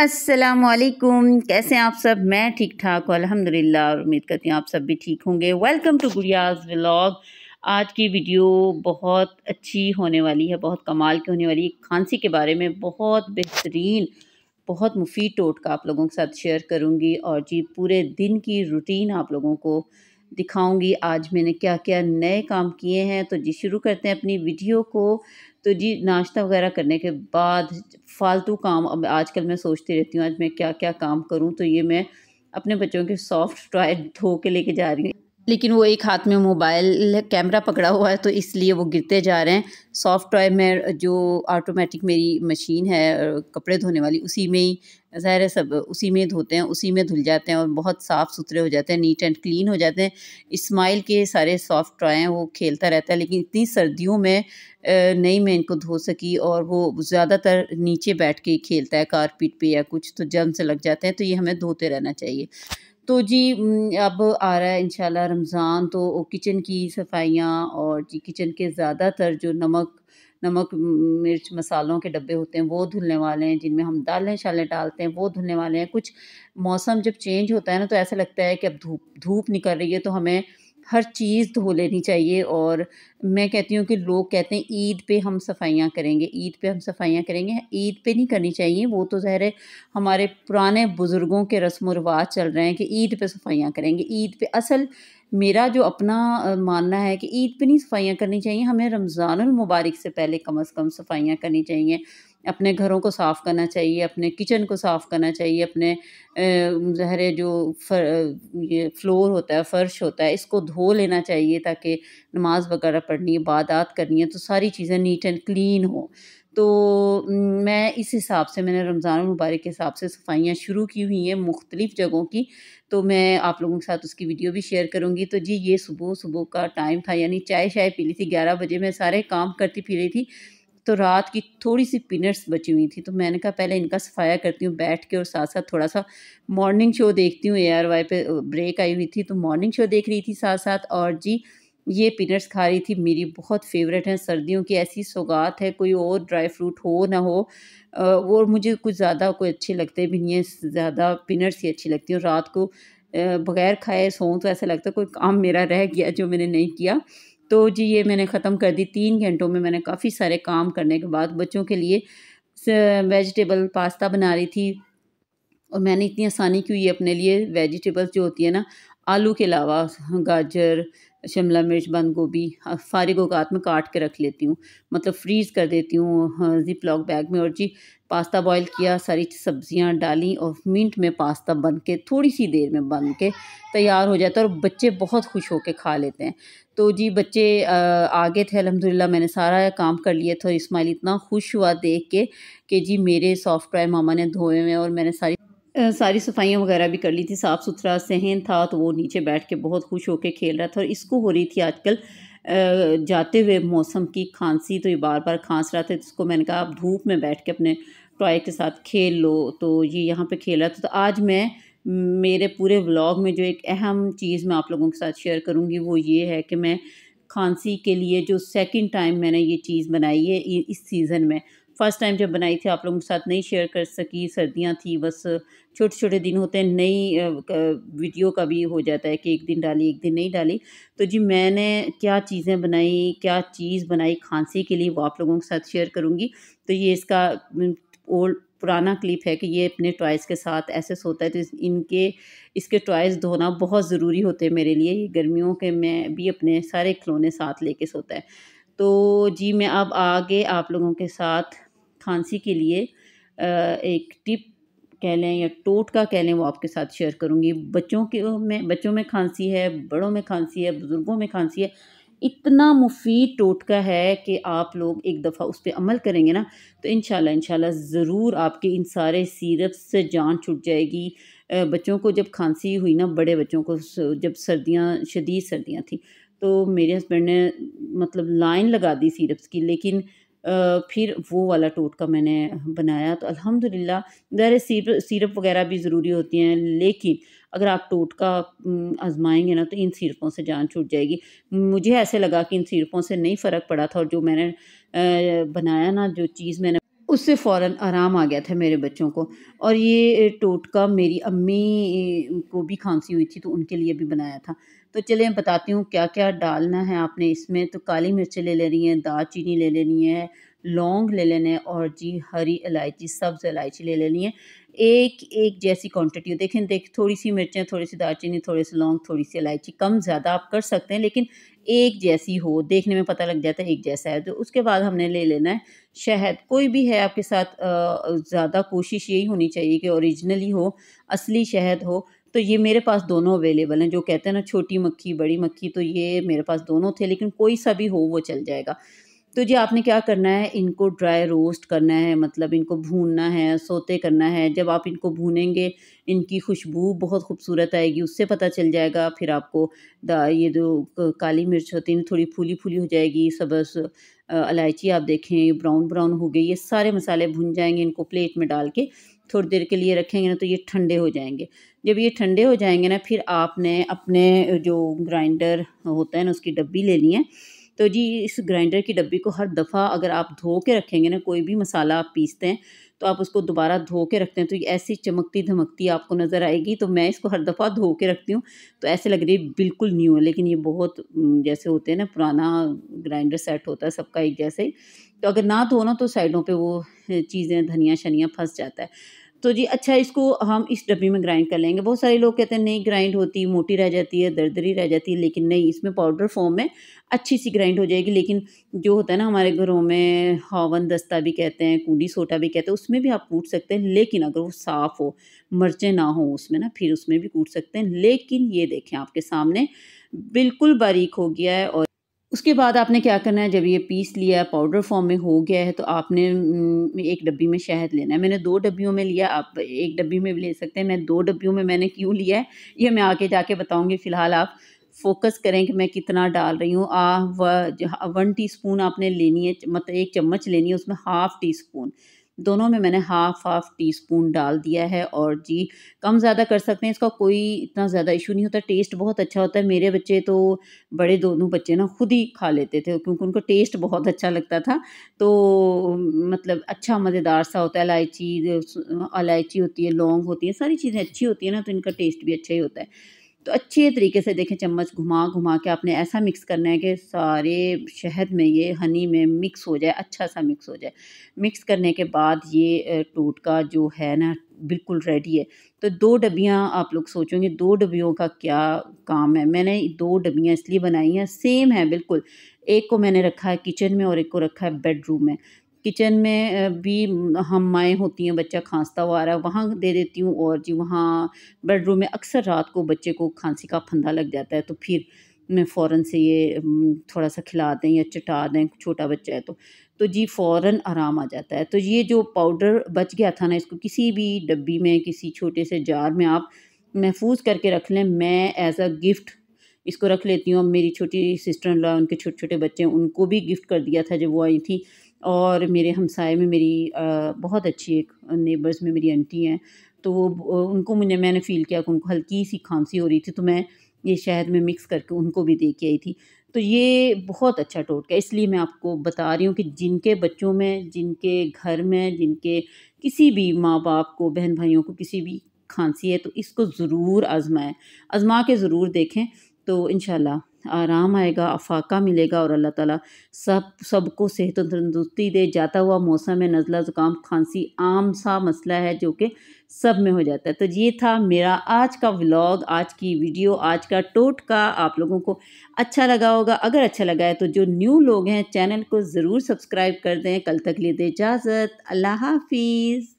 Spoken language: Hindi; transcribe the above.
असलकुम कैसे हैं आप सब मैं ठीक ठाक हूँ और उम्मीद करती हूँ आप सब भी ठीक होंगे वेलकम टू गुड़ियाज व्लॉग आज की वीडियो बहुत अच्छी होने वाली है बहुत कमाल की होने वाली है खांसी के बारे में बहुत बेहतरीन बहुत मुफीद टोटका आप लोगों के साथ शेयर करूँगी और जी पूरे दिन की रूटीन आप लोगों को दिखाऊंगी आज मैंने क्या क्या नए काम किए हैं तो जी शुरू करते हैं अपनी वीडियो को तो जी नाश्ता वगैरह करने के बाद फालतू काम अब आजकल मैं सोचती रहती हूँ आज मैं क्या क्या काम करूँ तो ये मैं अपने बच्चों के सॉफ्ट टॉय धो के लेके जा रही हूँ लेकिन वो एक हाथ में मोबाइल कैमरा पकड़ा हुआ है तो इसलिए वो गिरते जा रहे हैं सॉफ्ट टॉय में जो ऑटोमेटिक मेरी मशीन है कपड़े धोने वाली उसी में ही ज़ाहिर है सब उसी में धोते हैं उसी में धुल जाते हैं और बहुत साफ़ सुथरे हो जाते हैं नीट एंड क्लीन हो जाते हैं इस्माइल के सारे सॉफ्ट टॉय हैं वो खेलता रहता है लेकिन इतनी सर्दियों में नहीं मैं इनको धो सकी और वो ज़्यादातर नीचे बैठ के खेलता है कारपेट पे या कुछ तो जर्म से लग जाते हैं तो ये हमें धोते रहना चाहिए तो जी अब आ रहा है इंशाल्लाह रमज़ान तो किचन की सफाइयाँ और जी किचन के ज़्यादातर जो नमक नमक मिर्च मसालों के डब्बे होते हैं वो धुलने वाले हैं जिनमें हम दालें शालें डालते हैं वो धुलने वाले हैं कुछ मौसम जब चेंज होता है ना तो ऐसा लगता है कि अब धूप धूप निकल रही है तो हमें हर चीज़ धो लेनी चाहिए और मैं कहती हूँ कि लोग कहते हैं ईद पे हम सफाइयाँ करेंगे ईद पे हम सफाइयाँ करेंगे ईद पे नहीं करनी चाहिए वो तो ज़ाहिर है हमारे पुराने बुज़ुर्गों के रस्म व रिवाज चल रहे हैं कि ईद पे सफाइयाँ करेंगे ईद पे असल मेरा जो अपना मानना है कि ईद पे नहीं सफाइयाँ करनी चाहिए हमें रमज़ान मुबारक से पहले कम अज़ कम सफाइयाँ करनी चाहिए अपने घरों को साफ़ करना चाहिए अपने किचन को साफ़ करना चाहिए अपने जहर जो ये फ्लोर होता है फ़र्श होता है इसको धो लेना चाहिए ताकि नमाज़ वगैरह पढ़नी है बादात करनी है तो सारी चीज़ें नीट एंड क्लीन हो तो मैं इस हिसाब से मैंने रमज़ान मुबारक के हिसाब से सफाइयाँ शुरू की हुई हैं मुख्तलिफ़ जगहों की तो मैं आप लोगों के साथ उसकी वीडियो भी शेयर करूँगी तो जी ये सुबह सुबह का टाइम था यानी चाय शाय पी ली थी ग्यारह बजे मैं सारे काम करती पी रही थी तो रात की थोड़ी सी पिनट्स बची हुई थी तो मैंने कहा पहले इनका सफाया करती हूँ बैठ के और साथ साथ थोड़ा सा मॉर्निंग शो देखती हूँ ए आर वाई पे ब्रेक आई हुई थी तो मॉर्निंग शो देख रही थी साथ साथ और जी ये पिनट्स खा रही थी मेरी बहुत फेवरेट हैं सर्दियों की ऐसी सौगात है कोई और ड्राई फ्रूट हो ना हो और मुझे कुछ ज़्यादा कोई अच्छे लगते भी नहीं है ज़्यादा पिनट्स ही अच्छी लगती हैं रात को बगैर खाए सो तो ऐसा लगता है कोई काम मेरा रह गया जो मैंने नहीं किया तो जी ये मैंने ख़त्म कर दी तीन घंटों में मैंने काफ़ी सारे काम करने के बाद बच्चों के लिए वेजिटेबल पास्ता बना रही थी और मैंने इतनी आसानी की हुई अपने लिए वेजिटेबल्स जो होती है ना आलू के अलावा गाजर शिमला मिर्च बंद गोभी फारिग हाँ, अवकात में काट के रख लेती हूँ मतलब फ्रीज़ कर देती हूँ जिप लॉक बैग में और जी पास्ता बॉईल किया सारी सब्जियाँ डाली और मिनट में पास्ता बन के थोड़ी सी देर में बन के तैयार हो जाता है और बच्चे बहुत खुश होकर खा लेते हैं तो जी बच्चे आगे थे अलहमदिल्ला मैंने सारा काम कर लिया था और इस्माइल इतना खुश हुआ देख के कि जी मेरे सॉफ्ट ड्राई मामा ने धोए हुए और मैंने सारी सारी सफाइयाँ वगैरह भी कर ली थी साफ़ सुथरा सहन था तो वो नीचे बैठ के बहुत खुश होकर खेल रहा था और इसको हो रही थी आजकल जाते हुए मौसम की खांसी तो ये बार बार खांस रहा था जिसको तो मैंने कहा आप धूप में बैठ के अपने टॉय के साथ खेल लो तो ये यहाँ पर खेल रहा था तो आज मैं मेरे पूरे व्लॉग में जो एक अहम चीज़ मैं आप लोगों के साथ शेयर करूँगी वो ये है कि मैं खांसी के लिए जो सेकंड टाइम मैंने ये चीज़ बनाई है इस सीज़न में फ़र्स्ट टाइम जब बनाई थी आप लोगों के साथ नहीं शेयर कर सकी सर्दियाँ थी बस छोटे छोटे दिन होते हैं नई वीडियो का भी हो जाता है कि एक दिन डाली एक दिन नहीं डाली तो जी मैंने क्या चीज़ें बनाई क्या चीज़ बनाई खांसी के लिए वो आप लोगों के साथ शेयर करूँगी तो ये इसका ओल्ड पुराना क्लिप है कि ये अपने टॉयस के साथ ऐसे सोता है तो इनके इसके टॉयस धोना बहुत ज़रूरी होते हैं मेरे लिए गर्मियों के मैं भी अपने सारे खिलौने साथ लेके सोता है तो जी मैं अब आगे आप लोगों के साथ खांसी के लिए एक टिप कह लें या टोटका कह लें वो आपके साथ शेयर करूँगी बच्चों के में बच्चों में खांसी है बड़ों में खांसी है बुज़ुर्गों में खांसी है इतना मुफीद टोटका है कि आप लोग एक दफ़ा उस पर अमल करेंगे ना तो इन इंशाल्लाह ज़रूर आपके इन सारे सीरप से जान छूट जाएगी बच्चों को जब खांसी हुई ना बड़े बच्चों को जब सर्दियाँ शदीद सर्दियाँ थी तो मेरे हस्बैंड ने मतलब लाइन लगा दी सीरप्स की लेकिन फिर वो वाला टोटका मैंने बनाया तो अल्हम्दुलिल्लाह ज़रा सीरप सीरप वगैरह भी ज़रूरी होती हैं लेकिन अगर आप टोटका आजमाएंगे ना तो इन सीरपों से जान छूट जाएगी मुझे ऐसे लगा कि इन सीरपों से नहीं फ़र्क पड़ा था और जो मैंने बनाया ना जो चीज़ मैंने उससे फ़ौर आराम आ गया था मेरे बच्चों को और ये टोटका मेरी अम्मी को भी खांसी हुई थी तो उनके लिए भी बनाया था तो चलिए बताती हूँ क्या क्या डालना है आपने इसमें तो काली मिर्चें ले लेनी है दालचीनी ले लेनी है लौंग ले लेने और जी हरी इलायची सब्ज़ इलायची ले लेनी है एक एक जैसी क्वांटिटी हो देखें देख थोड़ी सी मिर्चें थोड़ी सी दालचीनी थोड़े से लौंग थोड़ी सी इलायची कम ज़्यादा आप कर सकते हैं लेकिन एक जैसी हो देखने में पता लग जाता है एक जैसा है तो उसके बाद हमने ले लेना है शहद कोई भी है आपके साथ ज़्यादा कोशिश यही होनी चाहिए कि ओरिजिनली हो असली शहद हो तो ये मेरे पास दोनों अवेलेबल हैं जो कहते हैं ना छोटी मक्खी बड़ी मक्खी तो ये मेरे पास दोनों थे लेकिन कोई सा भी हो वो चल जाएगा तो जी आपने क्या करना है इनको ड्राई रोस्ट करना है मतलब इनको भूनना है सोते करना है जब आप इनको भूनेंगे इनकी खुशबू बहुत खूबसूरत आएगी उससे पता चल जाएगा फिर आपको ये जो काली मिर्च होती है थोड़ी फूली फूली हो जाएगी सबस इलायची आप देखें ब्राउन ब्राउन हो गई ये सारे मसाले भुन जाएंगे इनको प्लेट में डाल के थोड़ी देर के लिए रखेंगे ना तो ये ठंडे हो जाएंगे जब ये ठंडे हो जाएंगे ना फिर आपने अपने जो ग्राइंडर होता है ना उसकी डब्बी लेनी है तो जी इस ग्राइंडर की डब्बी को हर दफ़ा अगर आप धो के रखेंगे ना कोई भी मसाला आप पीसते हैं तो आप उसको दोबारा धो के रखते हैं तो ऐसी चमकती धमकती आपको नज़र आएगी तो मैं इसको हर दफ़ा धो के रखती हूँ तो ऐसे लग रही है बिल्कुल न्यू है लेकिन ये बहुत जैसे होते हैं ना पुराना ग्राइंडर सेट होता है सबका एक जैसे ही तो अगर ना धोना तो साइडों पर वो चीज़ें धनिया शनिया फंस जाता है तो जी अच्छा इसको हम इस डब्बी में ग्राइंड कर लेंगे बहुत सारे लोग कहते हैं नहीं ग्राइंड होती मोटी रह जाती है दरदरी रह जाती है लेकिन नहीं इसमें पाउडर फॉर्म में अच्छी सी ग्राइंड हो जाएगी लेकिन जो होता है ना हमारे घरों में हावन दस्ता भी कहते हैं कूडी सोटा भी कहते हैं उसमें भी आप कूट सकते हैं लेकिन अगर वो साफ़ हो मर्चें ना हो उसमें ना फिर उसमें भी कूट सकते हैं लेकिन ये देखें आपके सामने बिल्कुल बारीक हो गया है और उसके बाद आपने क्या करना है जब ये पीस लिया पाउडर फॉर्म में हो गया है तो आपने एक डब्बी में शहद लेना है मैंने दो डब्बियों में लिया आप एक डब्बी में भी ले सकते हैं मैं दो डब्बियों में मैंने क्यों लिया है ये मैं आगे जाके बताऊँगी फ़िलहाल आप फोकस करें कि मैं कितना डाल रही हूँ आ वन टी आपने लेनी है मतलब एक चम्मच लेनी है उसमें हाफ़ टी स्पून दोनों में मैंने हाफ हाफ टी स्पून डाल दिया है और जी कम ज़्यादा कर सकते हैं इसका कोई इतना ज़्यादा इशू नहीं होता टेस्ट बहुत अच्छा होता है मेरे बच्चे तो बड़े दोनों बच्चे ना खुद ही खा लेते थे क्योंकि उनको टेस्ट बहुत अच्छा लगता था तो मतलब अच्छा मज़ेदार सा होता है इलायची इलायची होती है लौंग होती है सारी चीज़ें अच्छी होती है ना तो इनका टेस्ट भी अच्छा ही होता है तो अच्छे तरीके से देखें चम्मच घुमा घुमा के आपने ऐसा मिक्स करना है कि सारे शहद में ये हनी में मिक्स हो जाए अच्छा सा मिक्स हो जाए मिक्स करने के बाद ये टोटका जो है ना बिल्कुल रेडी है तो दो डबियाँ आप लोग सोचेंगे दो डबियों का क्या काम है मैंने दो डबियाँ इसलिए बनाई हैं सेम है बिल्कुल एक को मैंने रखा है किचन में और एक को रखा है बेडरूम में किचन में भी हम माएँ होती हैं बच्चा खांसता हुआ आ रहा है वहाँ दे देती हूँ और जी वहाँ बेडरूम में अक्सर रात को बच्चे को खांसी का फंदा लग जाता है तो फिर मैं फ़ौरन से ये थोड़ा सा खिला दें या चटा दें छोटा बच्चा है तो तो जी फ़ौरन आराम आ जाता है तो ये जो पाउडर बच गया था ना इसको किसी भी डब्बी में किसी छोटे से जार में आप महफूज करके रख लें मैं एज़ अ गिफ्ट इसको रख लेती हूँ अब मेरी छोटी सिस्टर लॉ उनके छोटे छोटे बच्चे हैं उनको भी गिफ्ट कर दिया था जब वो आई थी और मेरे हमसाए में मेरी बहुत अच्छी एक नेबर्स में मेरी आंटी हैं तो वो उनको मुझे मैंने फ़ील किया कि उनको हल्की सी खांसी हो रही थी तो मैं ये शहद में मिक्स करके उनको भी दे के आई थी तो ये बहुत अच्छा टोटका है इसलिए मैं आपको बता रही हूँ कि जिनके बच्चों में जिनके घर में जिनके किसी भी माँ बाप को बहन भाइयों को किसी भी खांसी है तो इसको ज़रूर आजमाएं आजमा के ज़रूर देखें तो इन आराम आएगा अफाका मिलेगा और अल्लाह ताला सब सबको सेहत और तंदरुस्ती दे जाता हुआ मौसम में नज़ला ज़ुकाम खांसी आम सा मसला है जो कि सब में हो जाता है तो ये था मेरा आज का व्लॉग आज की वीडियो आज का टोट का आप लोगों को अच्छा लगा होगा अगर अच्छा लगा है तो जो न्यू लोग हैं चैनल को ज़रूर सब्सक्राइब कर दें कल तक लिए दें इजाज़त अल्लाह हाफिज़